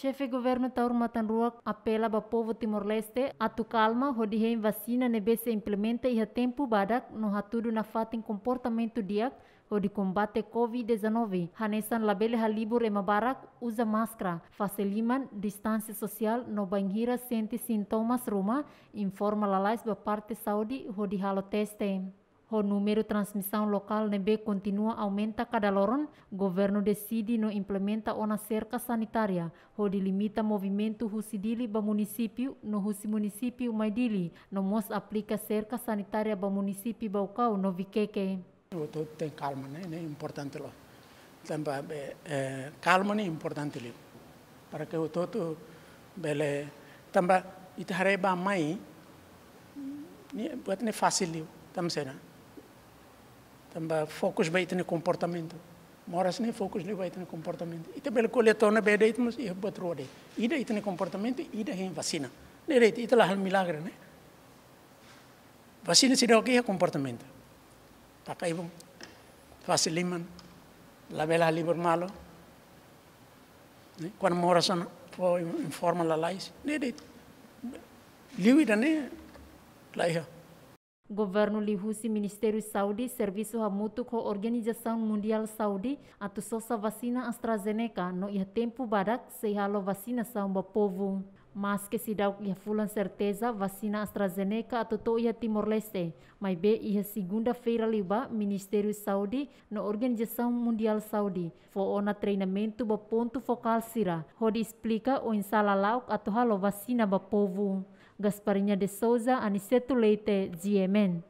Chefe governo taur Matanruak apela ao povo Timor-Leste a atu calma a vacina neve se implementa e tempo badak no hatudu na em comportamento diak o de combate Covid-19. Hanesan labele halibur e mabarak usa máscara, face liman, distância social no banhira sente sintomas ruma, informa lalais ba parte saúde hodi halo teste. O número de transmissão local também continua a aumentar cada loron. O governo decide não implementa uma cerca sanitária. O delimita movimento Husidili para município, no Husi município Maidili. Não mos aplica cerca sanitária para município Baucau, no Viqueque. Todo tem calma, né? É importante lá. Também é, calma é importante ali. Para que o todo bele ba mai. mãe, buat ne fácil liu, tam sena também focos baita no comportamento. Moras nem focos lhe baita no comportamento. E também coletou na beda itmos e botrou de. E daí tem comportamento e daí vacina. Direito, isso lá é um milagre, né? Vacina se dá o que é comportamento. Pakai bom. Faciliman. a liber malo. Quando moras informa la lais. Direito. Liu e né Lá é. Governo Lihusi Ministério Saudi Serviço Ramuto Organisasi Organização Mundial atau atu sosa vacina AstraZeneca no ia tempo badak sehalo vaksinasi ba povo mas ke se dá ia fulan certeza vacina AstraZeneca atotô ia e Timor Leste, mai be ia e segunda-feira liba ministeri Saudi no organisasi Mundial Saudi. fo ona treinamento ba ponto focal sira, di explica o insala lauk atau halo vasina ba povo. Gasparinha de Souza, Aniceto Leite, GMN.